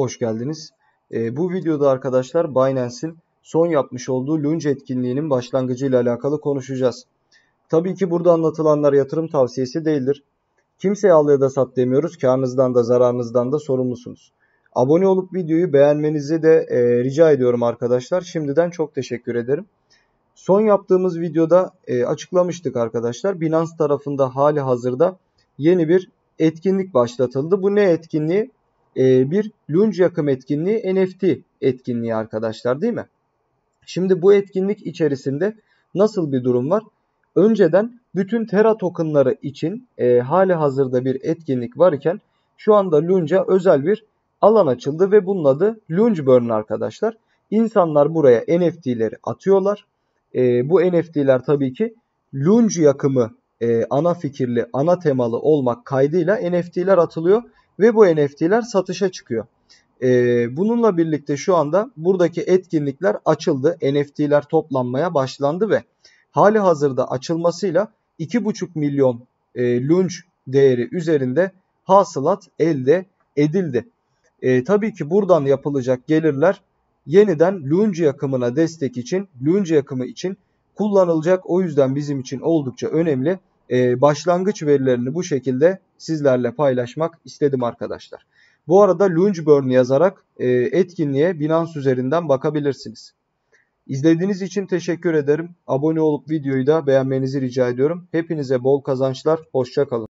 Hoş geldiniz. E, bu videoda arkadaşlar Binance'in son yapmış olduğu Lunge etkinliğinin başlangıcı ile alakalı konuşacağız. Tabii ki burada anlatılanlar yatırım tavsiyesi değildir. Kimseye al ya da sat demiyoruz. Karnınızdan da zararınızdan da sorumlusunuz. Abone olup videoyu beğenmenizi de e, rica ediyorum arkadaşlar. Şimdiden çok teşekkür ederim. Son yaptığımız videoda e, açıklamıştık arkadaşlar. Binance tarafında hali hazırda yeni bir etkinlik başlatıldı. Bu ne etkinliği? E, bir lunge yakım etkinliği NFT etkinliği arkadaşlar değil mi? Şimdi bu etkinlik içerisinde nasıl bir durum var? Önceden bütün Terra tokenları için e, hali hazırda bir etkinlik varken şu anda Lunge'a özel bir alan açıldı ve bunun adı Lungeburn arkadaşlar. İnsanlar buraya NFT'leri atıyorlar. E, bu NFT'ler tabii ki Lunge yakımı e, ana fikirli, ana temalı olmak kaydıyla NFT'ler atılıyor ve bu NFT'ler satışa çıkıyor. Ee, bununla birlikte şu anda buradaki etkinlikler açıldı. NFT'ler toplanmaya başlandı ve hali hazırda açılmasıyla 2,5 milyon e, lunch değeri üzerinde hasılat elde edildi. E, tabii ki buradan yapılacak gelirler yeniden lunch yakımına destek için, lunch yakımı için kullanılacak. O yüzden bizim için oldukça önemli e, başlangıç verilerini bu şekilde sizlerle paylaşmak istedim arkadaşlar. Bu arada Lunchburn yazarak e, etkinliğe Binance üzerinden bakabilirsiniz. İzlediğiniz için teşekkür ederim. Abone olup videoyu da beğenmenizi rica ediyorum. Hepinize bol kazançlar. Hoşçakalın.